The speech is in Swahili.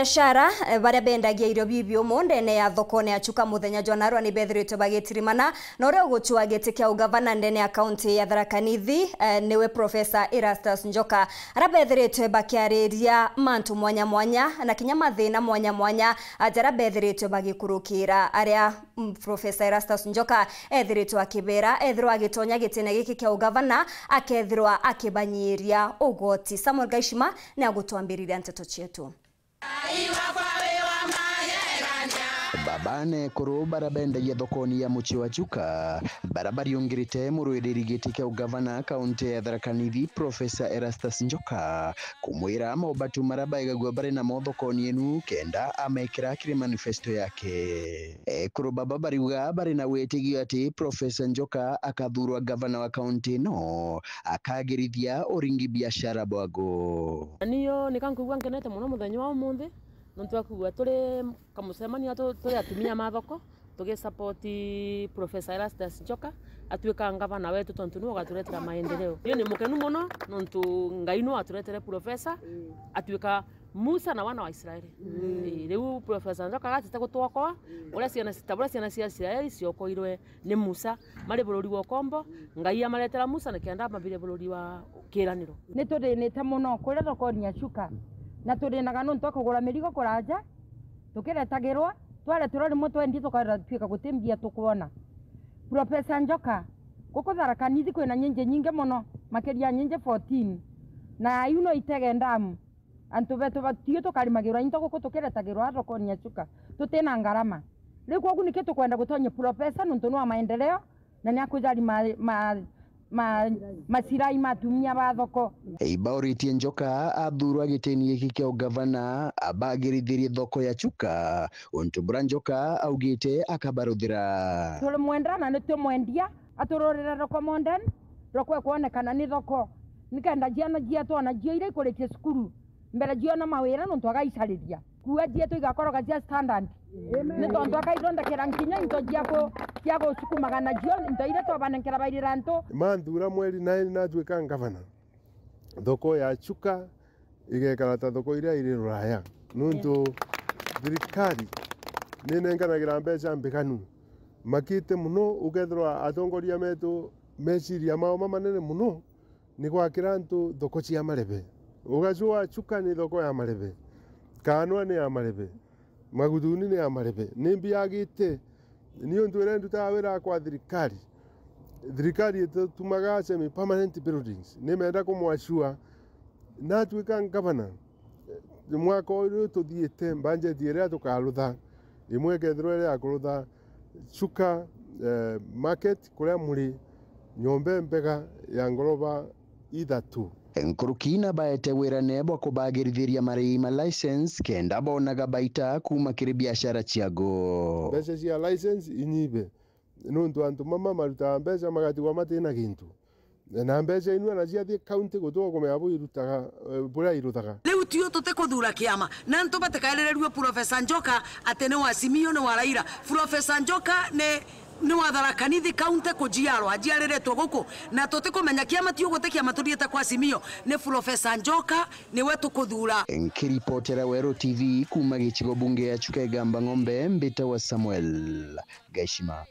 biacara baria eh, bendagia irio bibio mundu ne ya thoko ne achuka muthenya jonarwa ni bethiritwe bagitirimana na uria uguchua giti kia ugavana ndene ya kaunti ya tharaka nithi eh, niwe profesa erastus njoka aria bethiritwe bakiariria mantu mwanya mwanya na kinya mathina mwanya mwanya ajara bethiritwe bagikurukira aria mm, profesa erastus njoka ethiritwe akibera ethirwa agitonya gitine giki kia ugavana akethirwa akibanyiria ugoti samuel gaishima ni agutwambiriria nteto cietu abane korwo bara bendagia thokoni ya muci wa njuka barabari ungirite murwiriri giti kia ugavana kaunti ya tharakanithi profesa erastus njoka kumwira mobatu mara baigagua bari namo thokoni enu kenda amekira kiri manifesto yake e, baba bariuga bari na witigio ati profesa njoka akathurwa gavana wa kaunti no akagirithia uringi biashara bwago niyo nikankugua ngenete muno muthenya wa umuthi no twakugua tuli kamucemania tuli atumia mathoko tugi support professor Erastus Njoka atuika ngavana wetu tontu no gaturetera maendeleo hiyo ni mukenu muno nontu ngai no aturetere professor mm. atuika Musa na wana wa Israeli. Mm. Riu Profesa Njoka gatete gutwokoa uria ciana citabura ciana cia Israeli ciokoirwe ni Musa mari bururi wa kombo ngai amaretera Musa na kianda mabire bururi wa kiraniro. Ni turi ah, ni ta muno kuria thoko ni acuka na turinaga nuntu akugura mirigo kuranja tukiretagirwa twaretirwo rimwe twendi tukarira twika guti tukwona profesa njoka guku tharakanithi kwina nyinji nyingi muno makiria nyinji 14 na yuno itege ndamu antu betu batio tukarimagirwa into guku tukiretagirwa thokonia cuka tutina ngarama riu kogu niki tukwenda gutonya profesa nuntu ni wa maendeleo na ni akujari ma, ma macirai matumia bathoko ibauritie njoka athurwa gitini giki gavana ugavana abagirithirie thoko ya chuka untubura njoka augite akabaruthira tulimwenda na nitumwendia atururire thoko monden roko kuonekana ni thoko nikenda ciana ciatwana cio iria ikuritie cukuru mbere ciona mawira nontu agaicariria kua ciitå igakoroga cia standard nä tondå akaithondekera nginya into ciaku cia gå cukumaga nacio into iria twabanengera bairä ntå manthura mweri naä najwä ka ngavana thoko ya chuka igekara ta thoko iria irä rå raya nundu thirikari nä nenganagä ra mbeca mbäganu makä muno ukethirwa atongoria metu meciria mao mamanene muno nä gwakä ra thoko cia marebe ugacå wa chuka nä thoko ya marebe kanwa ni amarebe maguthuni ni amarebe nä mbiagä te niå ndå ndutaga wä kwa thirikari thirikari itumaga semi permanent buildings nä menda kå mwacua ngavana mwaka å yå tå thiä te mbanjeti ä rä a mwe cuka market kuria muri nyombe mbega ya ngoroba ithatu nkurukina baetewiranebwa kubagirithĩria marĩhi license kenda bonaga baita kuma kĩrĩ biacara ciago mbeca cia license inyibe nuntu antu mama marutaga mbeca magatigwa matina gintu na mbeca inua na ciathiä kauntä gå tå gomea bå irutaga bå rä a iruthaga na profesa njoka atä nä wasimio nä waraira profesa njoka ne nä watharakanithi kanithi kauntä kå njiarwa njiarä retwo gå kå na tå tä kå menya kä ama tiå gå tä kä ama tå te kwa simio nä profesa njoka nä we tå kå thura nkä ribotera werå tv kuma gä cigo bunge ya chukenga ngombe mbä wa samuel gaishima